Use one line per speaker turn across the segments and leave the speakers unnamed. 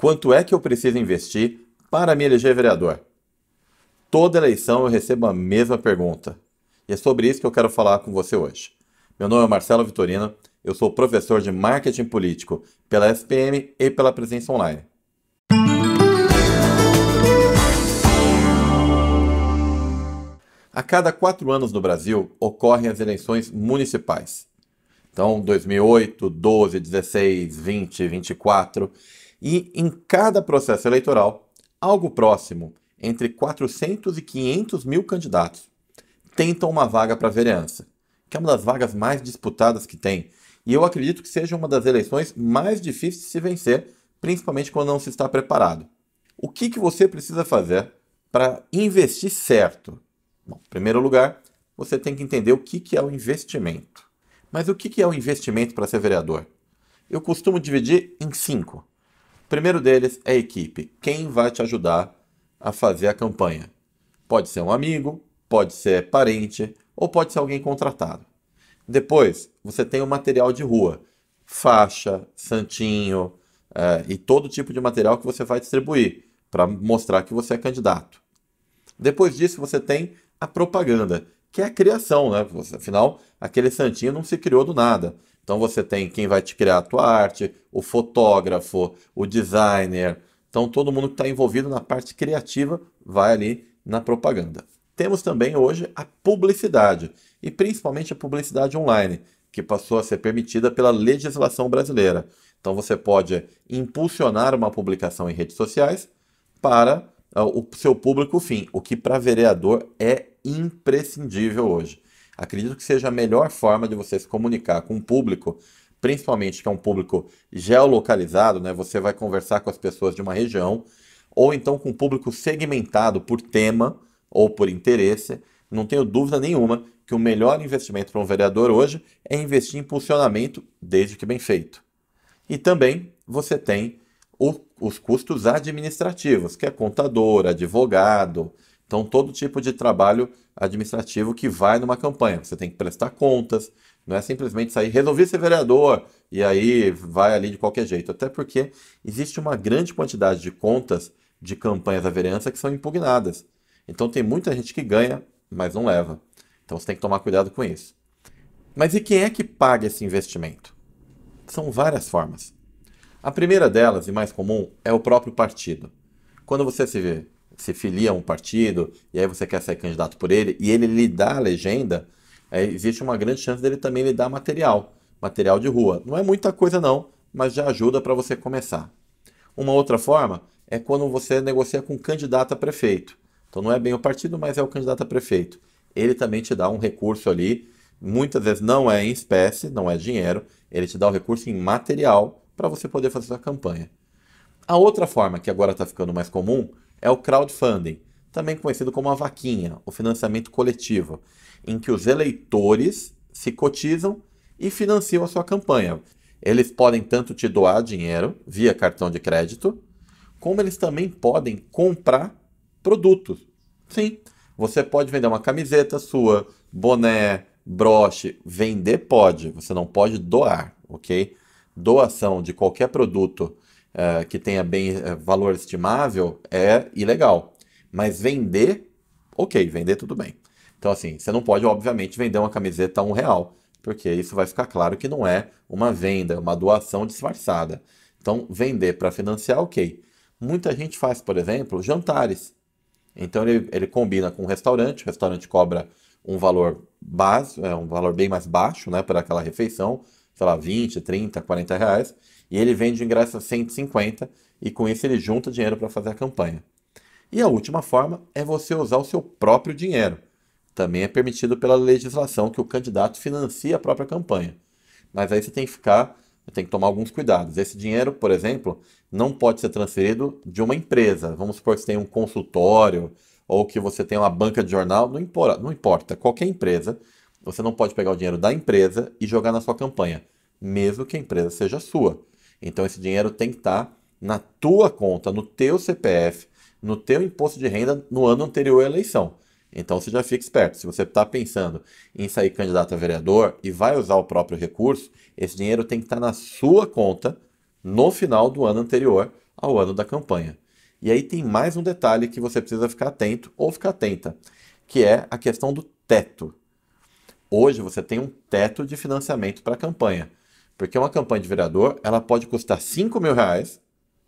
Quanto é que eu preciso investir para me eleger vereador? Toda eleição eu recebo a mesma pergunta. E é sobre isso que eu quero falar com você hoje. Meu nome é Marcelo Vitorino, eu sou professor de marketing político pela SPM e pela Presença Online. A cada quatro anos no Brasil ocorrem as eleições municipais. Então, 2008, 12, 16, 20, 24 e em cada processo eleitoral, algo próximo entre 400 e 500 mil candidatos tentam uma vaga para a vereança, que é uma das vagas mais disputadas que tem, e eu acredito que seja uma das eleições mais difíceis de se vencer, principalmente quando não se está preparado. O que, que você precisa fazer para investir certo? Bom, em primeiro lugar, você tem que entender o que, que é o investimento. Mas o que, que é o investimento para ser vereador? Eu costumo dividir em cinco. O primeiro deles é a equipe. Quem vai te ajudar a fazer a campanha? Pode ser um amigo, pode ser parente ou pode ser alguém contratado. Depois, você tem o material de rua, faixa, santinho é, e todo tipo de material que você vai distribuir para mostrar que você é candidato. Depois disso, você tem a propaganda, que é a criação, né? Você, afinal, aquele santinho não se criou do nada. Então você tem quem vai te criar a tua arte, o fotógrafo, o designer. Então todo mundo que está envolvido na parte criativa vai ali na propaganda. Temos também hoje a publicidade, e principalmente a publicidade online, que passou a ser permitida pela legislação brasileira. Então você pode impulsionar uma publicação em redes sociais para ah, o seu público fim, o que para vereador é imprescindível hoje. Acredito que seja a melhor forma de você se comunicar com o público, principalmente que é um público geolocalizado, né? Você vai conversar com as pessoas de uma região, ou então com um público segmentado por tema ou por interesse. Não tenho dúvida nenhuma que o melhor investimento para um vereador hoje é investir em impulsionamento, desde que bem feito. E também você tem o, os custos administrativos, que é contador, advogado, então, todo tipo de trabalho administrativo que vai numa campanha. Você tem que prestar contas, não é simplesmente sair, resolvi ser vereador e aí vai ali de qualquer jeito. Até porque existe uma grande quantidade de contas de campanhas da vereança que são impugnadas. Então, tem muita gente que ganha, mas não leva. Então, você tem que tomar cuidado com isso. Mas e quem é que paga esse investimento? São várias formas. A primeira delas, e mais comum, é o próprio partido. Quando você se vê se filia a um partido e aí você quer ser candidato por ele e ele lhe dá a legenda, existe uma grande chance dele também lhe dar material, material de rua. Não é muita coisa não, mas já ajuda para você começar. Uma outra forma é quando você negocia com um candidato a prefeito. Então não é bem o partido, mas é o candidato a prefeito. Ele também te dá um recurso ali, muitas vezes não é em espécie, não é dinheiro, ele te dá o recurso em material para você poder fazer sua campanha. A outra forma que agora está ficando mais comum é o crowdfunding, também conhecido como a vaquinha, o financiamento coletivo, em que os eleitores se cotizam e financiam a sua campanha. Eles podem tanto te doar dinheiro via cartão de crédito, como eles também podem comprar produtos. Sim, você pode vender uma camiseta sua, boné, broche, vender pode, você não pode doar, ok? Doação de qualquer produto uh, que tenha bem uh, valor estimável é ilegal. Mas vender, ok, vender tudo bem. Então, assim, você não pode, obviamente, vender uma camiseta a um real, porque isso vai ficar claro que não é uma venda, é uma doação disfarçada. Então, vender para financiar, ok. Muita gente faz, por exemplo, jantares. Então, ele, ele combina com um restaurante, o restaurante cobra um valor base, é, um valor bem mais baixo né, para aquela refeição, sei lá, 20, 30, 40 reais. E ele vende o ingresso a 150 e com isso ele junta dinheiro para fazer a campanha. E a última forma é você usar o seu próprio dinheiro. Também é permitido pela legislação que o candidato financia a própria campanha. Mas aí você tem que ficar, tem que tomar alguns cuidados. Esse dinheiro, por exemplo, não pode ser transferido de uma empresa. Vamos supor que você tem um consultório ou que você tem uma banca de jornal, não importa, não importa, qualquer empresa, você não pode pegar o dinheiro da empresa e jogar na sua campanha, mesmo que a empresa seja sua. Então esse dinheiro tem que estar na tua conta, no teu CPF, no teu imposto de renda no ano anterior à eleição. Então você já fica esperto. Se você está pensando em sair candidato a vereador e vai usar o próprio recurso, esse dinheiro tem que estar na sua conta no final do ano anterior ao ano da campanha. E aí tem mais um detalhe que você precisa ficar atento ou ficar atenta, que é a questão do teto. Hoje você tem um teto de financiamento para a campanha. Porque uma campanha de vereador, ela pode custar 5 mil reais,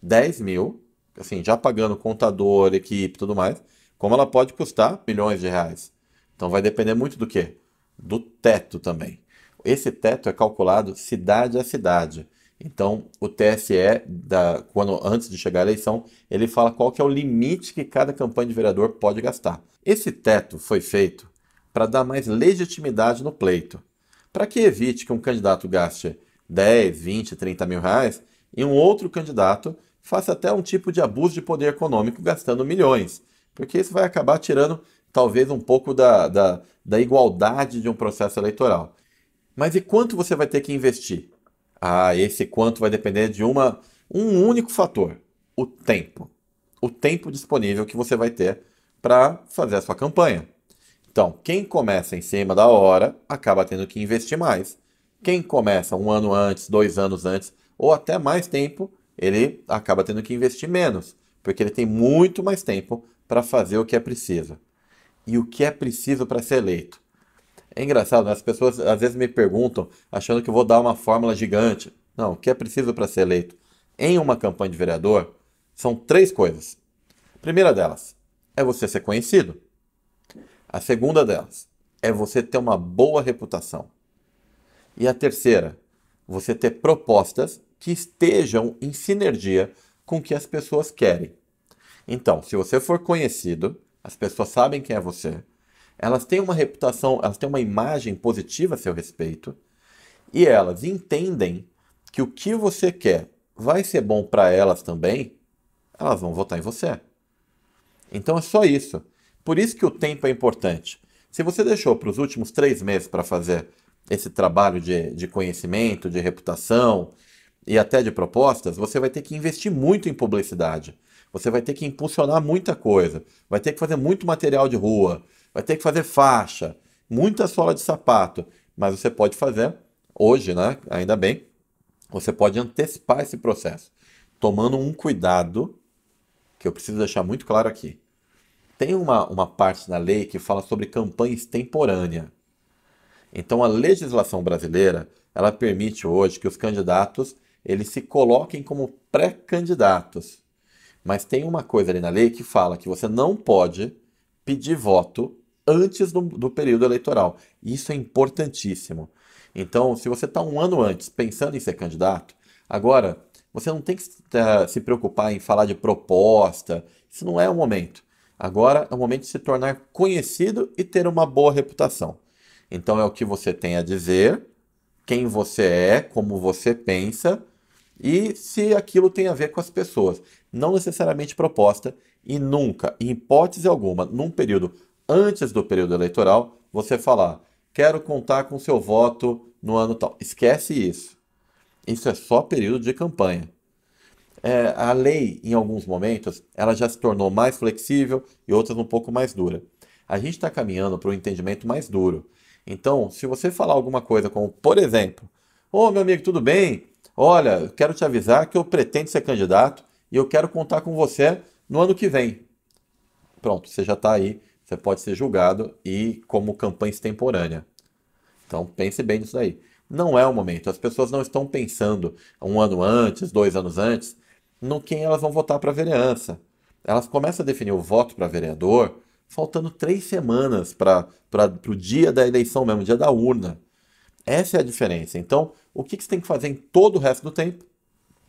10 mil, assim, já pagando contador, equipe tudo mais, como ela pode custar milhões de reais. Então vai depender muito do quê? Do teto também. Esse teto é calculado cidade a cidade. Então, o TSE, da, quando, antes de chegar à eleição, ele fala qual que é o limite que cada campanha de vereador pode gastar. Esse teto foi feito para dar mais legitimidade no pleito, para que evite que um candidato gaste 10, 20, 30 mil reais, e um outro candidato faça até um tipo de abuso de poder econômico gastando milhões, porque isso vai acabar tirando talvez um pouco da, da, da igualdade de um processo eleitoral. Mas e quanto você vai ter que investir? Ah, esse quanto vai depender de uma, um único fator: o tempo. O tempo disponível que você vai ter para fazer a sua campanha. Então, quem começa em cima da hora acaba tendo que investir mais. Quem começa um ano antes, dois anos antes, ou até mais tempo, ele acaba tendo que investir menos, porque ele tem muito mais tempo para fazer o que é preciso. E o que é preciso para ser eleito? É engraçado, né? as pessoas às vezes me perguntam, achando que eu vou dar uma fórmula gigante. Não, o que é preciso para ser eleito em uma campanha de vereador são três coisas. A primeira delas é você ser conhecido. A segunda delas é você ter uma boa reputação. E a terceira, você ter propostas que estejam em sinergia com o que as pessoas querem. Então, se você for conhecido, as pessoas sabem quem é você, elas têm uma reputação, elas têm uma imagem positiva a seu respeito, e elas entendem que o que você quer vai ser bom para elas também, elas vão votar em você. Então é só isso. Por isso que o tempo é importante. Se você deixou para os últimos três meses para fazer esse trabalho de, de conhecimento, de reputação e até de propostas, você vai ter que investir muito em publicidade. Você vai ter que impulsionar muita coisa, vai ter que fazer muito material de rua, vai ter que fazer faixa, muita sola de sapato. Mas você pode fazer hoje, né? Ainda bem, você pode antecipar esse processo, tomando um cuidado que eu preciso deixar muito claro aqui. Tem uma, uma parte na lei que fala sobre campanha extemporânea. Então a legislação brasileira, ela permite hoje que os candidatos eles se coloquem como pré-candidatos. Mas tem uma coisa ali na lei que fala que você não pode pedir voto antes do, do período eleitoral. Isso é importantíssimo. Então, se você está um ano antes pensando em ser candidato, agora você não tem que eh, se preocupar em falar de proposta. Isso não é o momento. Agora é o momento de se tornar conhecido e ter uma boa reputação. Então é o que você tem a dizer, quem você é, como você pensa e se aquilo tem a ver com as pessoas. Não necessariamente proposta e nunca, em hipótese alguma, num período antes do período eleitoral, você falar: quero contar com seu voto no ano tal. Esquece isso. Isso é só período de campanha. É, a lei, em alguns momentos, ela já se tornou mais flexível e outras um pouco mais dura. A gente está caminhando para um entendimento mais duro, então, se você falar alguma coisa como, por exemplo, ô oh, meu amigo, tudo bem? Olha, quero te avisar que eu pretendo ser candidato e eu quero contar com você no ano que vem. Pronto, você já está aí, você pode ser julgado e como campanha extemporânea. Então pense bem nisso daí. Não é o momento. As pessoas não estão pensando um ano antes, dois anos antes, no quem elas vão votar para a vereança. Elas começam a definir o voto para vereador faltando três semanas para o dia da eleição mesmo, dia da urna. Essa é a diferença. Então, o que, que você tem que fazer em todo o resto do tempo?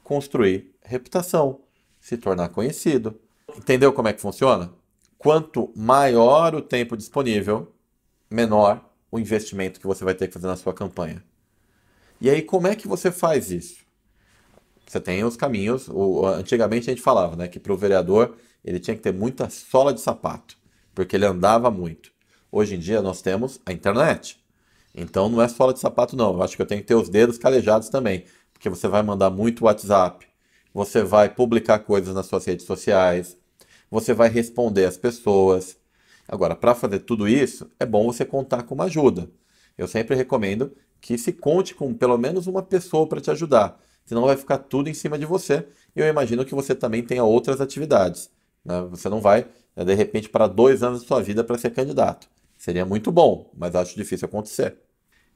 Construir reputação, se tornar conhecido. Entendeu como é que funciona? Quanto maior o tempo disponível, menor o investimento que você vai ter que fazer na sua campanha. E aí, como é que você faz isso? Você tem os caminhos. O, antigamente a gente falava né, que para o vereador ele tinha que ter muita sola de sapato porque ele andava muito. Hoje em dia nós temos a internet. Então não é só de sapato, não. Eu acho que eu tenho que ter os dedos calejados também. Porque você vai mandar muito WhatsApp, você vai publicar coisas nas suas redes sociais, você vai responder às pessoas. Agora, para fazer tudo isso, é bom você contar com uma ajuda. Eu sempre recomendo que se conte com pelo menos uma pessoa para te ajudar, senão vai ficar tudo em cima de você. E eu imagino que você também tenha outras atividades. Né? Você não vai é, de repente, para dois anos de sua vida para ser candidato. Seria muito bom, mas acho difícil acontecer.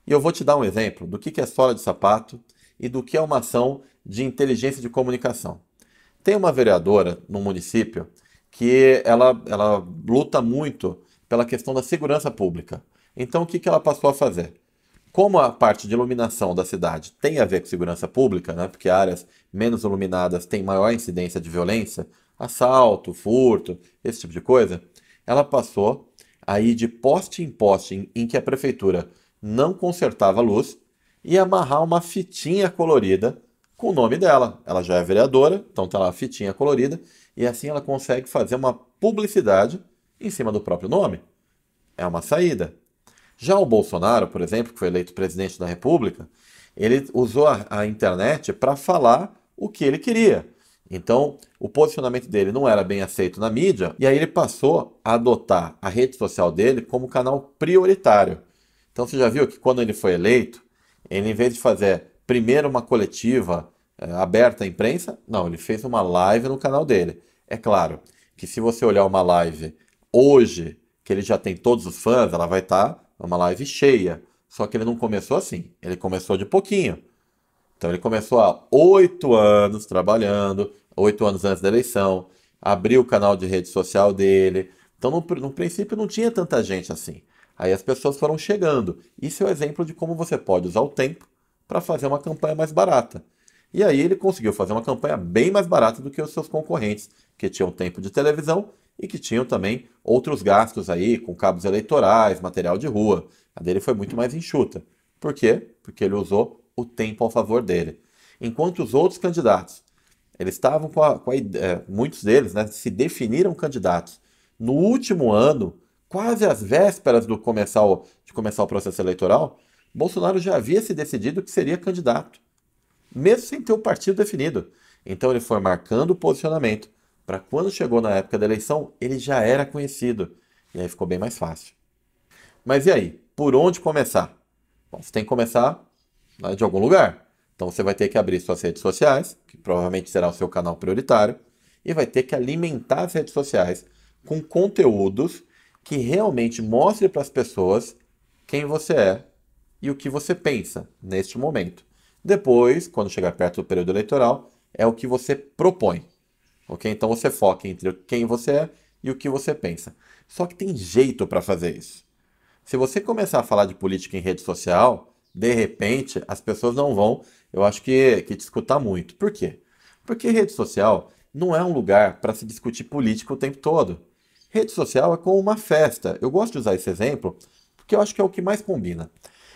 E eu vou te dar um exemplo do que é sola de sapato e do que é uma ação de inteligência de comunicação. Tem uma vereadora no município que ela, ela luta muito pela questão da segurança pública. Então, o que, que ela passou a fazer? Como a parte de iluminação da cidade tem a ver com segurança pública, né, porque áreas menos iluminadas têm maior incidência de violência, assalto, furto, esse tipo de coisa, ela passou aí de poste em poste em que a prefeitura não consertava a luz e amarrar uma fitinha colorida com o nome dela. Ela já é vereadora, então está tá lá a fitinha colorida e assim ela consegue fazer uma publicidade em cima do próprio nome. É uma saída. Já o Bolsonaro, por exemplo, que foi eleito presidente da República, ele usou a, a internet para falar o que ele queria. Então, o posicionamento dele não era bem aceito na mídia, e aí ele passou a adotar a rede social dele como canal prioritário. Então, você já viu que quando ele foi eleito, ele, em vez de fazer primeiro uma coletiva eh, aberta à imprensa, não, ele fez uma live no canal dele. É claro que se você olhar uma live hoje, que ele já tem todos os fãs, ela vai estar tá uma live cheia. Só que ele não começou assim, ele começou de pouquinho. Então ele começou há oito anos trabalhando, oito anos antes da eleição, abriu o canal de rede social dele. Então, no, no princípio, não tinha tanta gente assim. Aí as pessoas foram chegando. Isso é o um exemplo de como você pode usar o tempo para fazer uma campanha mais barata. E aí ele conseguiu fazer uma campanha bem mais barata do que os seus concorrentes, que tinham tempo de televisão e que tinham também outros gastos aí, com cabos eleitorais, material de rua. A dele foi muito mais enxuta. Por quê? Porque ele usou o tempo ao favor dele. Enquanto os outros candidatos eles estavam com a, com a eh, muitos deles né, se definiram candidatos no último ano, quase às vésperas do começar o, de começar o processo eleitoral. Bolsonaro já havia se decidido que seria candidato, mesmo sem ter o partido definido. Então ele foi marcando o posicionamento para quando chegou na época da eleição, ele já era conhecido. E aí ficou bem mais fácil. Mas e aí? Por onde começar? Bom, você tem que começar né, de algum lugar. Então você vai ter que abrir suas redes sociais, que provavelmente será o seu canal prioritário, e vai ter que alimentar as redes sociais com conteúdos que realmente mostre para as pessoas quem você é e o que você pensa neste momento. Depois, quando chegar perto do período eleitoral, é o que você propõe. Ok? Então você foca entre quem você é e o que você pensa. Só que tem jeito para fazer isso. Se você começar a falar de política em rede social, de repente as pessoas não vão eu acho que, que discutar muito. Por quê? Porque rede social não é um lugar para se discutir política o tempo todo. Rede social é como uma festa. Eu gosto de usar esse exemplo porque eu acho que é o que mais combina.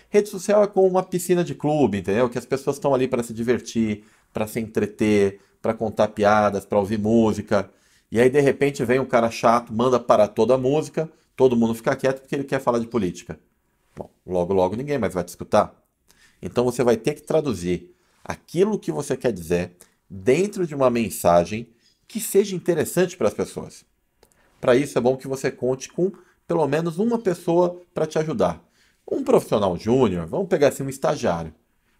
Rede social é como uma piscina de clube, entendeu? Que as pessoas estão ali para se divertir, para se entreter, para contar piadas, para ouvir música. E aí, de repente, vem um cara chato, manda para toda a música, todo mundo fica quieto porque ele quer falar de política. Bom, logo, logo ninguém mais vai te escutar. Então você vai ter que traduzir aquilo que você quer dizer dentro de uma mensagem que seja interessante para as pessoas. Para isso é bom que você conte com pelo menos uma pessoa para te ajudar. Um profissional júnior, vamos pegar assim um estagiário.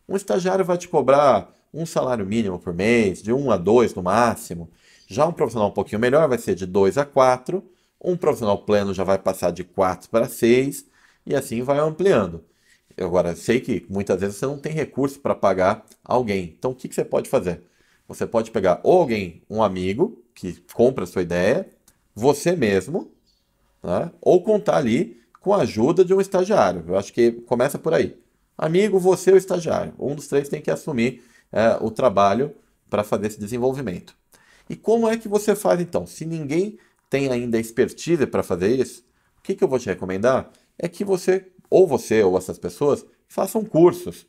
Um estagiário vai te cobrar um salário mínimo por mês, de 1 um a 2 no máximo. Já um profissional um pouquinho melhor vai ser de 2 a 4. Um profissional pleno já vai passar de 4 para 6 e assim vai ampliando. Agora, sei que muitas vezes você não tem recurso para pagar alguém. Então, o que, que, você pode fazer? Você pode pegar ou alguém, um amigo, que compra a sua ideia, você mesmo, né? ou contar ali com a ajuda de um estagiário. Eu acho que começa por aí. Amigo, você é ou estagiário. Um dos três tem que assumir é, o trabalho para fazer esse desenvolvimento. E como é que você faz então? Se ninguém tem ainda expertise para fazer isso, o que, que eu vou te recomendar é que você ou você ou essas pessoas, façam cursos.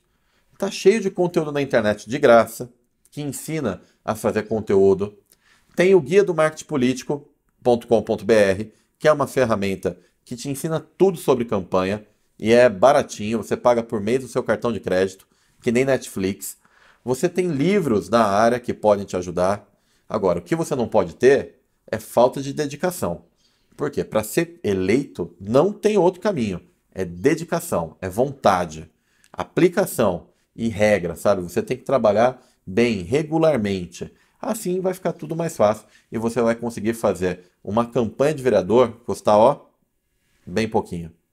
Está cheio de conteúdo na internet de graça, que ensina a fazer conteúdo. Tem o guia do marketingpolitico.com.br, que é uma ferramenta que te ensina tudo sobre campanha e é baratinho, você paga por mês o seu cartão de crédito, que nem Netflix. Você tem livros na área que podem te ajudar. Agora, o que você não pode ter é falta de dedicação. Porque para ser eleito não tem outro caminho é dedicação, é vontade, aplicação e regra, sabe? Você tem que trabalhar bem, regularmente. Assim vai ficar tudo mais fácil e você vai conseguir fazer uma campanha de vereador custar, ó, bem pouquinho.